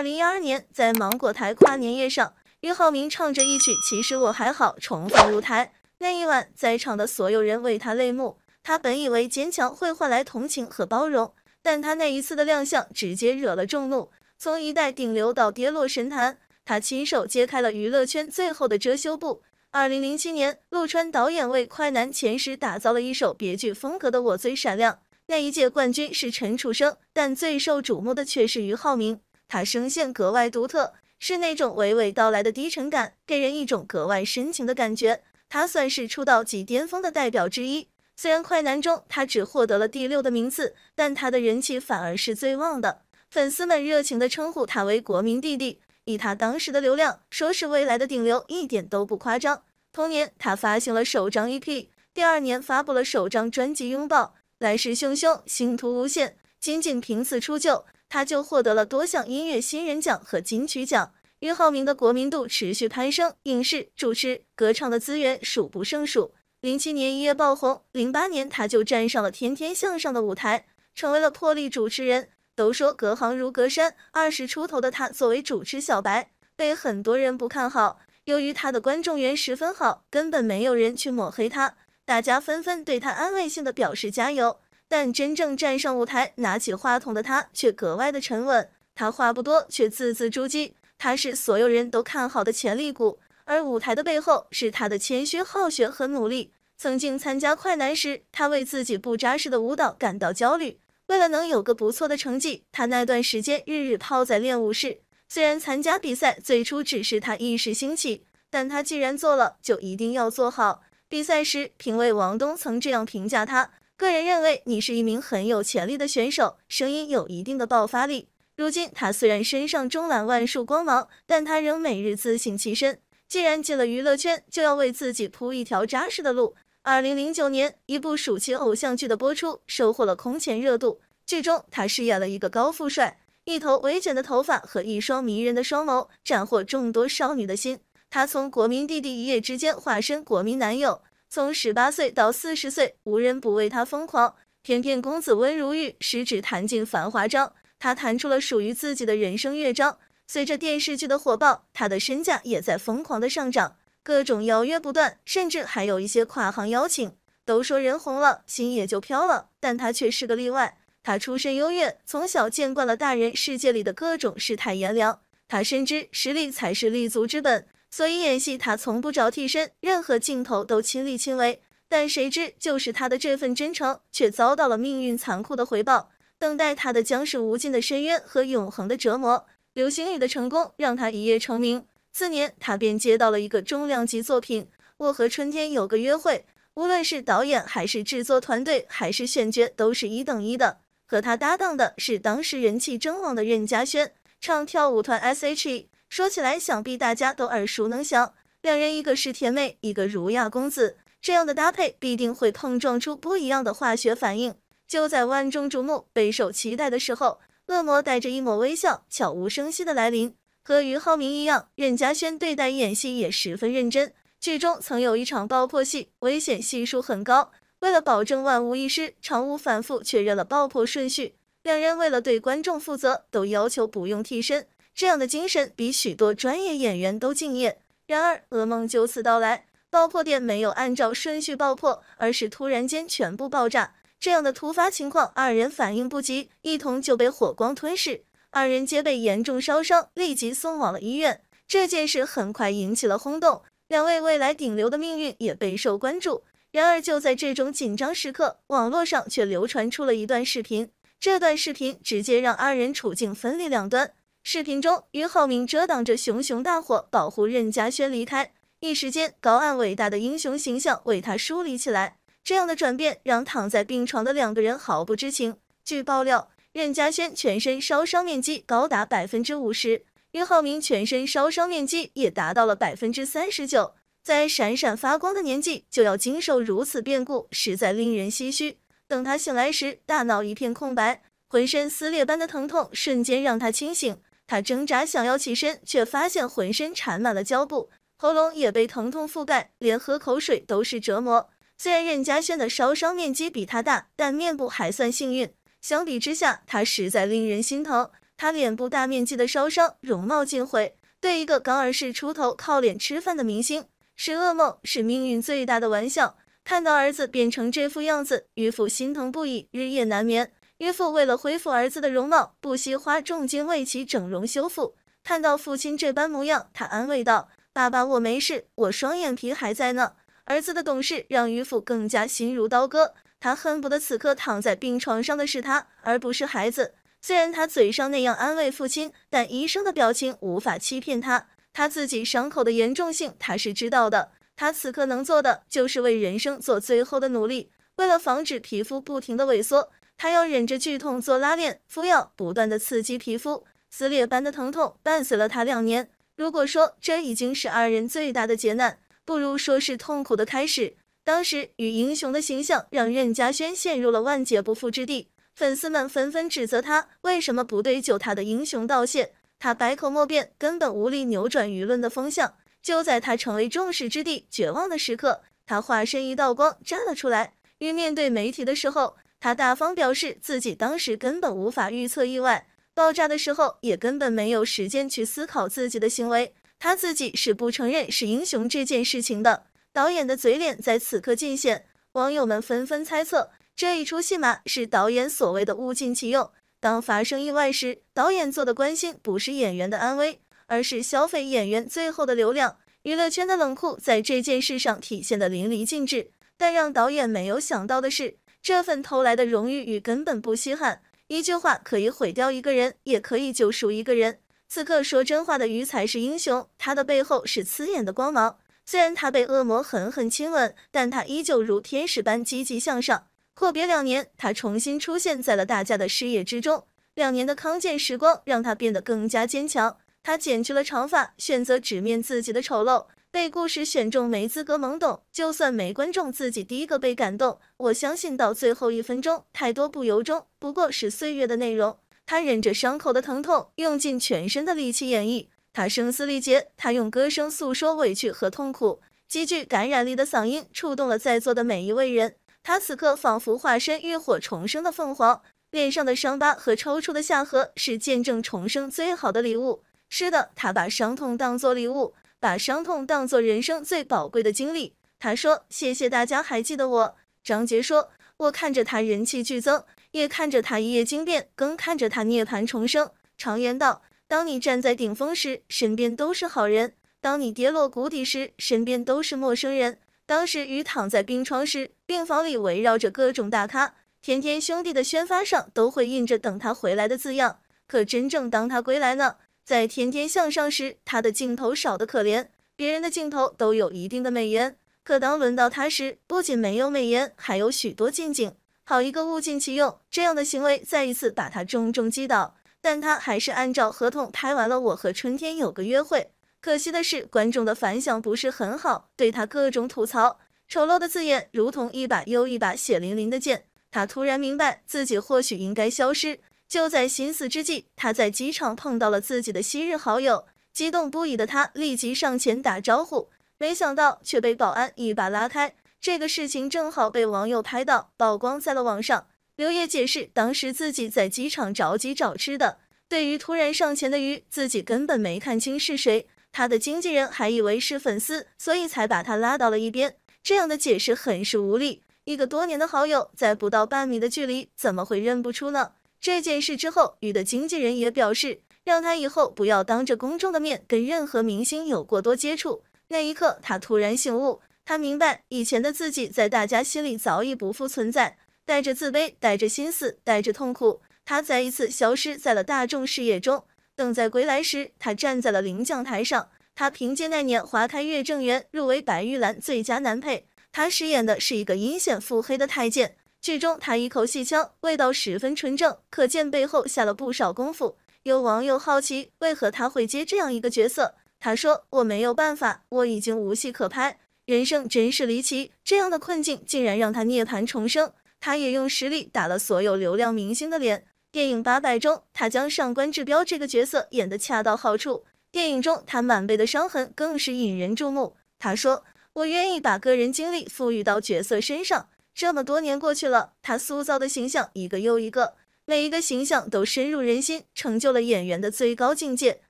二零一二年，在芒果台跨年夜上，俞浩明唱着一曲《其实我还好》重返舞台。那一晚，在场的所有人为他泪目。他本以为坚强会换来同情和包容，但他那一次的亮相直接惹了众怒。从一代顶流到跌落神坛，他亲手揭开了娱乐圈最后的遮羞布。二零零七年，陆川导演为《快男》前十打造了一首别具风格的《我最闪亮》。那一届冠军是陈楚生，但最受瞩目的却是俞浩明。他声线格外独特，是那种娓娓道来的低沉感，给人一种格外深情的感觉。他算是出道即巅峰的代表之一，虽然快男中他只获得了第六的名次，但他的人气反而是最旺的，粉丝们热情的称呼他为国民弟弟。以他当时的流量，说是未来的顶流一点都不夸张。同年，他发行了首张 EP，第二年发布了首张专辑《拥抱》，来势汹汹，星途无限，仅仅凭此出就。他就获得了多项音乐新人奖和金曲奖，俞灏明的国民度持续攀升，影视、主持、歌唱的资源数不胜数。零七年一夜爆红，零八年他就站上了《天天向上》的舞台，成为了破例主持人。都说隔行如隔山，二十出头的他作为主持小白，被很多人不看好。由于他的观众缘十分好，根本没有人去抹黑他，大家纷纷对他安慰性的表示加油。但真正站上舞台，拿起话筒的他却格外的沉稳。他话不多，却字字珠玑。他是所有人都看好的潜力股，而舞台的背后是他的谦虚、好学和努力。曾经参加快男时，他为自己不扎实的舞蹈感到焦虑。为了能有个不错的成绩，他那段时间日日泡在练舞室。虽然参加比赛最初只是他一时兴起，但他既然做了，就一定要做好。比赛时，评委王东曾这样评价他。个人认为，你是一名很有潜力的选手，声音有一定的爆发力。如今，他虽然身上中揽万束光芒，但他仍每日自省其身。既然进了娱乐圈，就要为自己铺一条扎实的路。二零零九年，一部暑期偶像剧的播出，收获了空前热度。剧中，他饰演了一个高富帅，一头微卷的头发和一双迷人的双眸，斩获众多少女的心。他从国民弟弟一夜之间化身国民男友。从十八岁到四十岁，无人不为他疯狂。翩翩公子温如玉，十指弹尽繁华章。他弹出了属于自己的人生乐章。随着电视剧的火爆，他的身价也在疯狂的上涨，各种邀约不断，甚至还有一些跨行邀请。都说人红了，心也就飘了，但他却是个例外。他出身优越，从小见惯了大人世界里的各种世态炎凉，他深知实力才是立足之本。所以演戏，他从不找替身，任何镜头都亲力亲为。但谁知，就是他的这份真诚，却遭到了命运残酷的回报。等待他的将是无尽的深渊和永恒的折磨。流星雨的成功让他一夜成名，次年他便接到了一个重量级作品《我和春天有个约会》。无论是导演还是制作团队，还是选角，都是一等一的。和他搭档的是当时人气正旺的任嘉萱，唱跳舞团 S.H.E。说起来，想必大家都耳熟能详。两人一个是甜妹，一个儒雅公子，这样的搭配必定会碰撞出不一样的化学反应。就在万众瞩目、备受期待的时候，恶魔带着一抹微笑，悄无声息的来临。和于浩明一样，任嘉轩对待演戏也十分认真。剧中曾有一场爆破戏，危险系数很高。为了保证万无一失，常无反复确认了爆破顺序。两人为了对观众负责，都要求不用替身。这样的精神比许多专业演员都敬业。然而噩梦就此到来，爆破点没有按照顺序爆破，而是突然间全部爆炸。这样的突发情况，二人反应不及，一同就被火光吞噬，二人皆被严重烧伤，立即送往了医院。这件事很快引起了轰动，两位未来顶流的命运也备受关注。然而就在这种紧张时刻，网络上却流传出了一段视频，这段视频直接让二人处境分立两端。视频中，于浩明遮挡着熊熊大火，保护任嘉轩离开。一时间，高岸伟大的英雄形象为他梳理起来。这样的转变让躺在病床的两个人毫不知情。据爆料，任嘉轩全身烧伤面积高达百分之五十，于浩明全身烧伤面积也达到了百分之三十九。在闪闪发光的年纪，就要经受如此变故，实在令人唏嘘。等他醒来时，大脑一片空白，浑身撕裂般的疼痛瞬间让他清醒。他挣扎想要起身，却发现浑身缠满了胶布，喉咙也被疼痛覆盖，连喝口水都是折磨。虽然任嘉轩的烧伤面积比他大，但面部还算幸运。相比之下，他实在令人心疼。他脸部大面积的烧伤，容貌尽毁，对一个刚二十出头靠脸吃饭的明星，是噩梦，是命运最大的玩笑。看到儿子变成这副样子，岳父心疼不已，日夜难眠。岳父为了恢复儿子的容貌，不惜花重金为其整容修复。看到父亲这般模样，他安慰道：“爸爸，我没事，我双眼皮还在呢。”儿子的懂事让于父更加心如刀割，他恨不得此刻躺在病床上的是他，而不是孩子。虽然他嘴上那样安慰父亲，但医生的表情无法欺骗他，他自己伤口的严重性他是知道的。他此刻能做的就是为人生做最后的努力，为了防止皮肤不停的萎缩。他要忍着剧痛做拉链、敷药，不断的刺激皮肤，撕裂般的疼痛伴随了他两年。如果说这已经是二人最大的劫难，不如说是痛苦的开始。当时与英雄的形象让任嘉轩陷入了万劫不复之地，粉丝们纷纷指责他为什么不对救他的英雄道谢，他百口莫辩，根本无力扭转舆论的风向。就在他成为众矢之的、绝望的时刻，他化身一道光站了出来。与面对媒体的时候。他大方表示，自己当时根本无法预测意外爆炸的时候，也根本没有时间去思考自己的行为。他自己是不承认是英雄这件事情的。导演的嘴脸在此刻尽显，网友们纷纷猜测这一出戏码是导演所谓的物尽其用。当发生意外时，导演做的关心不是演员的安危，而是消费演员最后的流量。娱乐圈的冷酷在这件事上体现的淋漓尽致。但让导演没有想到的是。这份偷来的荣誉与根本不稀罕。一句话可以毁掉一个人，也可以救赎一个人。此刻说真话的鱼才是英雄。他的背后是刺眼的光芒。虽然他被恶魔狠狠亲吻，但他依旧如天使般积极向上。阔别两年，他重新出现在了大家的视野之中。两年的康健时光让他变得更加坚强。他剪去了长发，选择直面自己的丑陋。被故事选中，没资格懵懂。就算没观众，自己第一个被感动。我相信，到最后一分钟，太多不由衷，不过是岁月的内容。他忍着伤口的疼痛，用尽全身的力气演绎。他声嘶力竭，他用歌声诉说委屈和痛苦。极具感染力的嗓音，触动了在座的每一位人。他此刻仿佛化身浴火重生的凤凰，脸上的伤疤和抽搐的下颌，是见证重生最好的礼物。是的，他把伤痛当作礼物。把伤痛当作人生最宝贵的经历，他说：“谢谢大家还记得我。”张杰说：“我看着他人气剧增，也看着他一夜惊变，更看着他涅槃重生。”常言道，当你站在顶峰时，身边都是好人；当你跌落谷底时，身边都是陌生人。当时与躺在病床时，病房里围绕着各种大咖，天天兄弟的宣发上都会印着“等他回来”的字样。可真正当他归来呢？在《天天向上》时，他的镜头少得可怜，别人的镜头都有一定的美颜，可当轮到他时，不仅没有美颜，还有许多近景。好一个物尽其用，这样的行为再一次把他重重击倒。但他还是按照合同拍完了《我和春天有个约会》。可惜的是，观众的反响不是很好，对他各种吐槽，丑陋的字眼如同一把又一把血淋淋的剑。他突然明白，自己或许应该消失。就在寻思之际，他在机场碰到了自己的昔日好友，激动不已的他立即上前打招呼，没想到却被保安一把拉开。这个事情正好被网友拍到，曝光在了网上。刘烨解释，当时自己在机场着急找吃的，对于突然上前的鱼，自己根本没看清是谁。他的经纪人还以为是粉丝，所以才把他拉到了一边。这样的解释很是无力，一个多年的好友，在不到半米的距离，怎么会认不出呢？这件事之后，雨的经纪人也表示，让他以后不要当着公众的面跟任何明星有过多接触。那一刻，他突然醒悟，他明白以前的自己在大家心里早已不复存在，带着自卑，带着心思，带着痛苦，他再一次消失在了大众视野中。等在归来时，他站在了领奖台上，他凭借那年花开月正圆入围白玉兰最佳男配，他饰演的是一个阴险腹黑的太监。剧中他一口戏腔，味道十分纯正，可见背后下了不少功夫。有网友好奇，为何他会接这样一个角色？他说：“我没有办法，我已经无戏可拍，人生真是离奇。这样的困境竟然让他涅槃重生，他也用实力打了所有流量明星的脸。电影《八佰》中，他将上官志彪这个角色演得恰到好处，电影中他满背的伤痕更是引人注目。他说：‘我愿意把个人经历赋予到角色身上。’这么多年过去了，他塑造的形象一个又一个，每一个形象都深入人心，成就了演员的最高境界。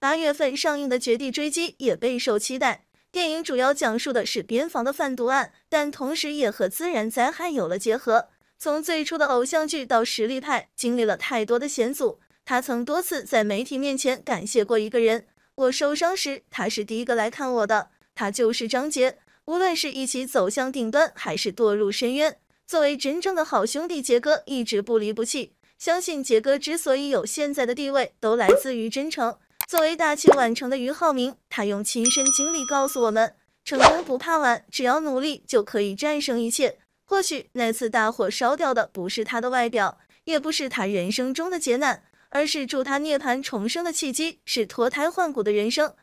八月份上映的《绝地追击》也备受期待。电影主要讲述的是边防的贩毒案，但同时也和自然灾害有了结合。从最初的偶像剧到实力派，经历了太多的险阻。他曾多次在媒体面前感谢过一个人：“我受伤时，他是第一个来看我的。”他就是张杰。无论是一起走向顶端，还是堕入深渊，作为真正的好兄弟，杰哥一直不离不弃。相信杰哥之所以有现在的地位，都来自于真诚。作为大器晚成的于浩明，他用亲身经历告诉我们：成功不怕晚，只要努力就可以战胜一切。或许那次大火烧掉的不是他的外表，也不是他人生中的劫难，而是助他涅槃重生的契机，是脱胎换骨的人生。